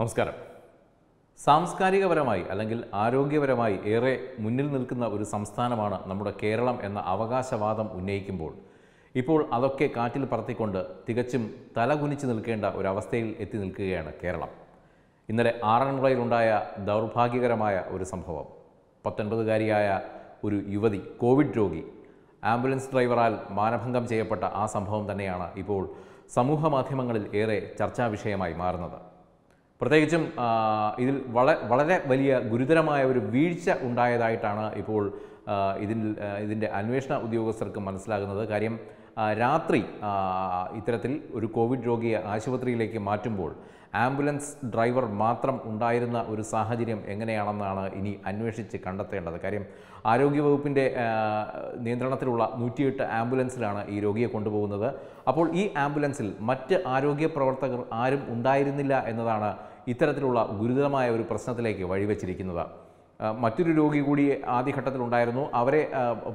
നമസ്കാരം സാംസ്കാരികപരമായി അല്ലെങ്കിൽ ആരോഗ്യപരമായി ഏറെ മുന്നിൽ നിൽക്കുന്ന ഒരു സംസ്ഥാനമാണ് നമ്മുടെ കേരളം എന്ന അവകാശവാദം ഉന്നയിക്കുമ്പോൾ ഇപ്പോൾ അതൊക്കെ കാറ്റിൽ പറത്തിക്കൊണ്ട് തികച്ചും തലകുനിച്ച് നിൽക്കേണ്ട ഒരവസ്ഥയിൽ എത്തി നിൽക്കുകയാണ് കേരളം ഇന്നലെ ആറന്മുളയിലുണ്ടായ ദൗർഭാഗ്യകരമായ ഒരു സംഭവം പത്തൊൻപതുകാരിയായ ഒരു യുവതി കോവിഡ് രോഗി ആംബുലൻസ് ഡ്രൈവറാൽ മാനഭംഗം ചെയ്യപ്പെട്ട ആ സംഭവം തന്നെയാണ് ഇപ്പോൾ സമൂഹ മാധ്യമങ്ങളിൽ ഏറെ ചർച്ചാ വിഷയമായി മാറുന്നത് പ്രത്യേകിച്ചും ഇതിൽ വളരെ വലിയ ഗുരുതരമായ ഒരു വീഴ്ച ഉണ്ടായതായിട്ടാണ് ഇപ്പോൾ ഇതിൽ ഇതിൻ്റെ അന്വേഷണ ഉദ്യോഗസ്ഥർക്ക് മനസ്സിലാകുന്നത് കാര്യം രാത്രി ഇത്തരത്തിൽ ഒരു കോവിഡ് രോഗിയെ ആശുപത്രിയിലേക്ക് മാറ്റുമ്പോൾ ആംബുലൻസ് ഡ്രൈവർ മാത്രം ഉണ്ടായിരുന്ന ഒരു സാഹചര്യം എങ്ങനെയാണെന്നാണ് ഇനി അന്വേഷിച്ച് കണ്ടെത്തേണ്ടത് കാര്യം ആരോഗ്യവകുപ്പിൻ്റെ നിയന്ത്രണത്തിലുള്ള നൂറ്റിയെട്ട് ആംബുലൻസിലാണ് ഈ രോഗിയെ കൊണ്ടുപോകുന്നത് അപ്പോൾ ഈ ആംബുലൻസിൽ മറ്റ് ആരോഗ്യ പ്രവർത്തകർ ആരും ഉണ്ടായിരുന്നില്ല എന്നതാണ് ഇത്തരത്തിലുള്ള ഗുരുതരമായ ഒരു പ്രശ്നത്തിലേക്ക് വഴിവെച്ചിരിക്കുന്നത് മറ്റൊരു രോഗി കൂടി ആദ്യഘട്ടത്തിലുണ്ടായിരുന്നു അവരെ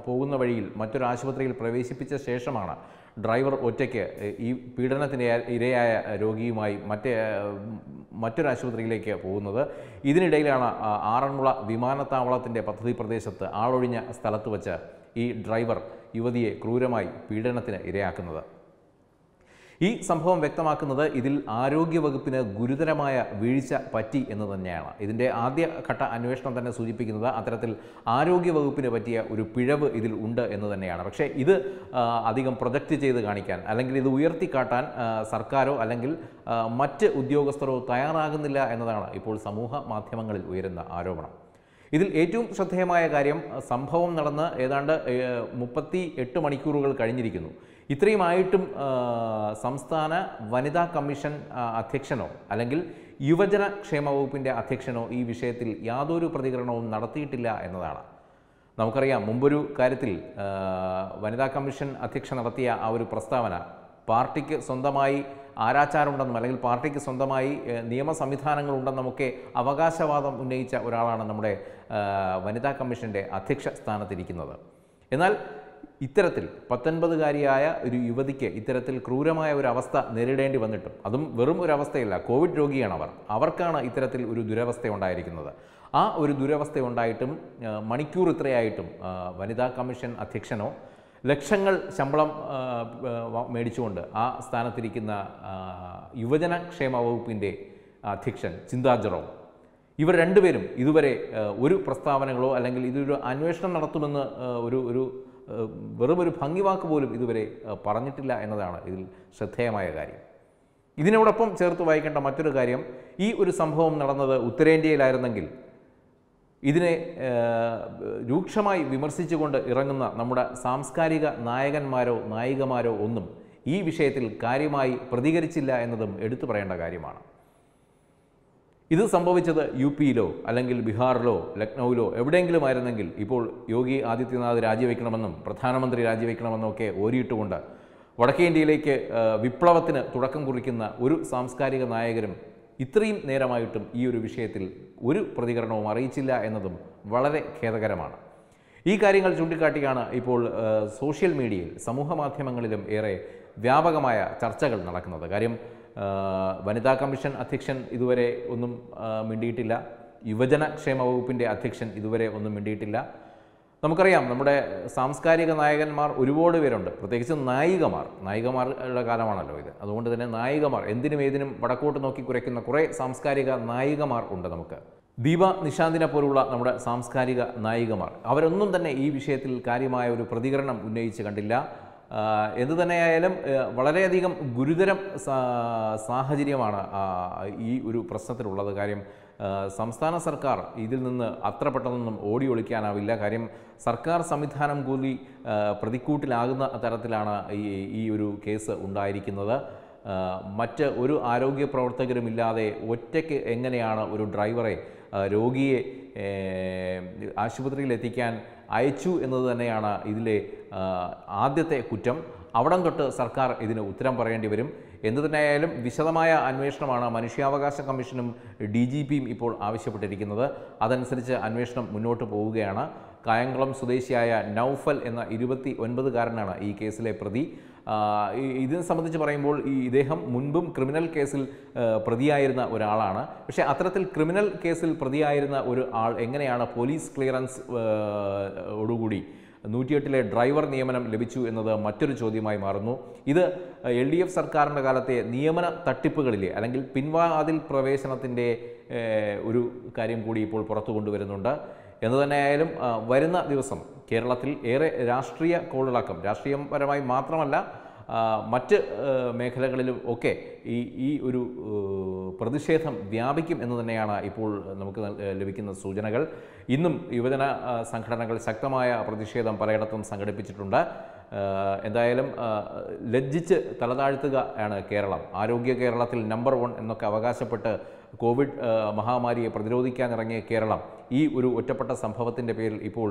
പോകുന്ന വഴിയിൽ മറ്റൊരു ആശുപത്രിയിൽ പ്രവേശിപ്പിച്ച ശേഷമാണ് ഡ്രൈവർ ഒറ്റയ്ക്ക് ഈ പീഡനത്തിന് ഇരയായ രോഗിയുമായി മറ്റേ മറ്റൊരു ആശുപത്രിയിലേക്ക് പോകുന്നത് ഇതിനിടയിലാണ് ആറന്മുള വിമാനത്താവളത്തിൻ്റെ പദ്ധതി പ്രദേശത്ത് ആളൊഴിഞ്ഞ സ്ഥലത്ത് വച്ച് ഈ ഡ്രൈവർ യുവതിയെ ക്രൂരമായി പീഡനത്തിന് ഇരയാക്കുന്നത് ഈ സംഭവം വ്യക്തമാക്കുന്നത് ഇതിൽ ആരോഗ്യവകുപ്പിന് ഗുരുതരമായ വീഴ്ച പറ്റി എന്ന് തന്നെയാണ് ഇതിൻ്റെ ആദ്യ ഘട്ട അന്വേഷണം തന്നെ സൂചിപ്പിക്കുന്നത് അത്തരത്തിൽ ആരോഗ്യവകുപ്പിന് പറ്റിയ ഒരു പിഴവ് ഇതിൽ ഉണ്ട് എന്ന് തന്നെയാണ് പക്ഷേ ഇത് അധികം പ്രൊജക്റ്റ് ചെയ്ത് കാണിക്കാൻ അല്ലെങ്കിൽ ഇത് ഉയർത്തിക്കാട്ടാൻ സർക്കാരോ അല്ലെങ്കിൽ മറ്റ് ഉദ്യോഗസ്ഥരോ തയ്യാറാകുന്നില്ല എന്നതാണ് ഇപ്പോൾ സമൂഹ മാധ്യമങ്ങളിൽ ഉയരുന്ന ആരോപണം ഇതിൽ ഏറ്റവും ശ്രദ്ധേയമായ കാര്യം സംഭവം നടന്ന് ഏതാണ്ട് മുപ്പത്തി എട്ട് മണിക്കൂറുകൾ കഴിഞ്ഞിരിക്കുന്നു ഇത്രയുമായിട്ടും സംസ്ഥാന വനിതാ കമ്മീഷൻ അധ്യക്ഷനോ അല്ലെങ്കിൽ യുവജന ക്ഷേമ വകുപ്പിൻ്റെ അധ്യക്ഷനോ ഈ വിഷയത്തിൽ യാതൊരു പ്രതികരണവും നടത്തിയിട്ടില്ല എന്നതാണ് നമുക്കറിയാം മുമ്പൊരു കാര്യത്തിൽ വനിതാ കമ്മീഷൻ അധ്യക്ഷ നടത്തിയ ആ ഒരു പ്രസ്താവന പാർട്ടിക്ക് സ്വന്തമായി ആരാച്ചാരമുണ്ടെന്നും അല്ലെങ്കിൽ പാർട്ടിക്ക് സ്വന്തമായി നിയമ സംവിധാനങ്ങളുണ്ടെന്നുമൊക്കെ അവകാശവാദം ഉന്നയിച്ച ഒരാളാണ് നമ്മുടെ വനിതാ കമ്മീഷൻ്റെ അധ്യക്ഷ സ്ഥാനത്തിരിക്കുന്നത് എന്നാൽ ഇത്തരത്തിൽ പത്തൊൻപതുകാരിയായ ഒരു യുവതിക്ക് ഇത്തരത്തിൽ ക്രൂരമായ ഒരു അവസ്ഥ നേരിടേണ്ടി വന്നിട്ടും അതും വെറും ഒരു അവസ്ഥയല്ല കോവിഡ് രോഗിയാണ് അവർ അവർക്കാണ് ഇത്തരത്തിൽ ഒരു ദുരവസ്ഥ ഉണ്ടായിരിക്കുന്നത് ആ ഒരു ദുരവസ്ഥ ഉണ്ടായിട്ടും മണിക്കൂർ ഇത്രയായിട്ടും വനിതാ കമ്മീഷൻ അധ്യക്ഷനോ ലക്ഷങ്ങൾ ശമ്പളം മേടിച്ചുകൊണ്ട് ആ സ്ഥാനത്തിരിക്കുന്ന യുവജനക്ഷേമ വകുപ്പിൻ്റെ അധ്യക്ഷൻ ചിന്താജറോ ഇവർ രണ്ടുപേരും ഇതുവരെ ഒരു പ്രസ്താവനകളോ അല്ലെങ്കിൽ ഇതൊരു അന്വേഷണം നടത്തുമെന്ന് ഒരു ഒരു വെറുമൊരു ഭംഗിവാക്ക് പോലും ഇതുവരെ പറഞ്ഞിട്ടില്ല എന്നതാണ് ഇതിൽ ശ്രദ്ധേയമായ കാര്യം ഇതിനോടൊപ്പം ചേർത്ത് വായിക്കേണ്ട മറ്റൊരു കാര്യം ഈ ഒരു സംഭവം നടന്നത് ഉത്തരേന്ത്യയിലായിരുന്നെങ്കിൽ ഇതിനെ രൂക്ഷമായി വിമർശിച്ചുകൊണ്ട് ഇറങ്ങുന്ന നമ്മുടെ സാംസ്കാരിക നായകന്മാരോ നായികമാരോ ഒന്നും ഈ വിഷയത്തിൽ കാര്യമായി പ്രതികരിച്ചില്ല എന്നതും എടുത്തു പറയേണ്ട കാര്യമാണ് ഇത് സംഭവിച്ചത് യു പിയിലോ അല്ലെങ്കിൽ ബീഹാറിലോ ലക്നൌവിലോ എവിടെയെങ്കിലും ആയിരുന്നെങ്കിൽ ഇപ്പോൾ യോഗി ആദിത്യനാഥ് രാജിവെക്കണമെന്നും പ്രധാനമന്ത്രി രാജിവെക്കണമെന്നും ഒക്കെ ഓരിയിട്ടുകൊണ്ട് വടക്കേ ഇന്ത്യയിലേക്ക് വിപ്ലവത്തിന് തുടക്കം കുറിക്കുന്ന ഒരു സാംസ്കാരിക നായകരും ഇത്രയും നേരമായിട്ടും ഈ ഒരു വിഷയത്തിൽ ഒരു പ്രതികരണവും അറിയിച്ചില്ല എന്നതും വളരെ ഖേദകരമാണ് ഈ കാര്യങ്ങൾ ചൂണ്ടിക്കാട്ടിയാണ് ഇപ്പോൾ സോഷ്യൽ മീഡിയയിൽ സമൂഹ മാധ്യമങ്ങളിലും ഏറെ വ്യാപകമായ ചർച്ചകൾ നടക്കുന്നത് കാര്യം വനിതാ കമ്മീഷൻ അധ്യക്ഷൻ ഇതുവരെ ഒന്നും മിണ്ടിയിട്ടില്ല യുവജന ക്ഷേമ വകുപ്പിൻ്റെ അധ്യക്ഷൻ ഇതുവരെ ഒന്നും മിണ്ടിയിട്ടില്ല നമുക്കറിയാം നമ്മുടെ സാംസ്കാരിക നായകന്മാർ ഒരുപാട് പേരുണ്ട് പ്രത്യേകിച്ച് നായികമാർ നായികമാരുടെ കാലമാണല്ലോ ഇത് അതുകൊണ്ട് തന്നെ നായികമാർ എന്തിനും ഏതിനും വടക്കോട്ട് നോക്കി കുരയ്ക്കുന്ന കുറേ സാംസ്കാരിക നായികമാർ ഉണ്ട് നമുക്ക് ദീപ നിശാന്തിനെ പോലുള്ള നമ്മുടെ സാംസ്കാരിക നായികമാർ അവരൊന്നും തന്നെ ഈ വിഷയത്തിൽ കാര്യമായ ഒരു പ്രതികരണം ഉന്നയിച്ച് കണ്ടില്ല എന്തു തന്നെയായാലും വളരെയധികം ഗുരുതരം സാഹചര്യമാണ് ഈ ഒരു പ്രശ്നത്തിലുള്ളത് കാര്യം സംസ്ഥാന സർക്കാർ ഇതിൽ നിന്ന് അത്ര പെട്ടെന്നൊന്നും ഓടി ഒളിക്കാനാവില്ല കാര്യം സർക്കാർ സംവിധാനം കൂടി പ്രതിക്കൂട്ടിലാകുന്ന തരത്തിലാണ് ഈ ഈ ഒരു കേസ് ഉണ്ടായിരിക്കുന്നത് മറ്റ് ഒരു ആരോഗ്യ പ്രവർത്തകരും ഇല്ലാതെ ഒറ്റയ്ക്ക് എങ്ങനെയാണ് ഒരു ഡ്രൈവറെ രോഗിയെ ആശുപത്രിയിൽ എത്തിക്കാൻ അയച്ചു എന്നത് തന്നെയാണ് ഇതിലെ ആദ്യത്തെ കുറ്റം അവിടം തൊട്ട് സർക്കാർ ഇതിന് ഉത്തരം പറയേണ്ടി വരും എന്തു തന്നെയായാലും വിശദമായ അന്വേഷണമാണ് മനുഷ്യാവകാശ കമ്മീഷനും ഡി ജി പിയും ഇപ്പോൾ ആവശ്യപ്പെട്ടിരിക്കുന്നത് അതനുസരിച്ച് അന്വേഷണം മുന്നോട്ട് പോവുകയാണ് കായംകുളം സ്വദേശിയായ നൌഫൽ എന്ന ഇരുപത്തി ഒൻപതുകാരനാണ് ഈ കേസിലെ പ്രതി ഇതിനെ സംബന്ധിച്ച് പറയുമ്പോൾ ഈ ഇദ്ദേഹം മുൻപും ക്രിമിനൽ കേസിൽ പ്രതിയായിരുന്ന ഒരാളാണ് പക്ഷേ അത്തരത്തിൽ ക്രിമിനൽ കേസിൽ പ്രതിയായിരുന്ന ഒരു ആൾ എങ്ങനെയാണ് പോലീസ് ക്ലിയറൻസ് ഓടുകൂടി നൂറ്റിയെട്ടിലെ ഡ്രൈവർ നിയമനം ലഭിച്ചു എന്നത് മറ്റൊരു ചോദ്യമായി മാറുന്നു ഇത് എൽ ഡി എഫ് സർക്കാരിൻ്റെ കാലത്തെ നിയമന തട്ടിപ്പുകളിലെ അല്ലെങ്കിൽ പിൻവാതിൽ പ്രവേശനത്തിൻ്റെ ഒരു കാര്യം കൂടി ഇപ്പോൾ പുറത്തു കൊണ്ടുവരുന്നുണ്ട് എന്ന് തന്നെയായാലും വരുന്ന ദിവസം കേരളത്തിൽ ഏറെ രാഷ്ട്രീയ കോളിളക്കം രാഷ്ട്രീയപരമായി മാത്രമല്ല മറ്റ് മേഖലകളിലും ഒക്കെ ഈ ഈ ഒരു പ്രതിഷേധം വ്യാപിക്കും എന്ന് തന്നെയാണ് ഇപ്പോൾ നമുക്ക് ലഭിക്കുന്ന സൂചനകൾ ഇന്നും യുവജന സംഘടനകൾ ശക്തമായ പ്രതിഷേധം പലയിടത്തും സംഘടിപ്പിച്ചിട്ടുണ്ട് എന്തായാലും ലജ്ജിച്ച് തലതാഴ്ത്തുക ആണ് കേരളം ആരോഗ്യ കേരളത്തിൽ നമ്പർ വൺ എന്നൊക്കെ അവകാശപ്പെട്ട് കോവിഡ് മഹാമാരിയെ പ്രതിരോധിക്കാനിറങ്ങിയ കേരളം ഈ ഒരു ഒറ്റപ്പെട്ട സംഭവത്തിൻ്റെ പേരിൽ ഇപ്പോൾ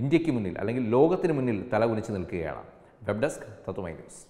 ഇന്ത്യക്ക് മുന്നിൽ അല്ലെങ്കിൽ ലോകത്തിന് മുന്നിൽ തല നിൽക്കുകയാണ് വെബ് ഡെസ്ക് തത്വമൈ ന്യൂസ്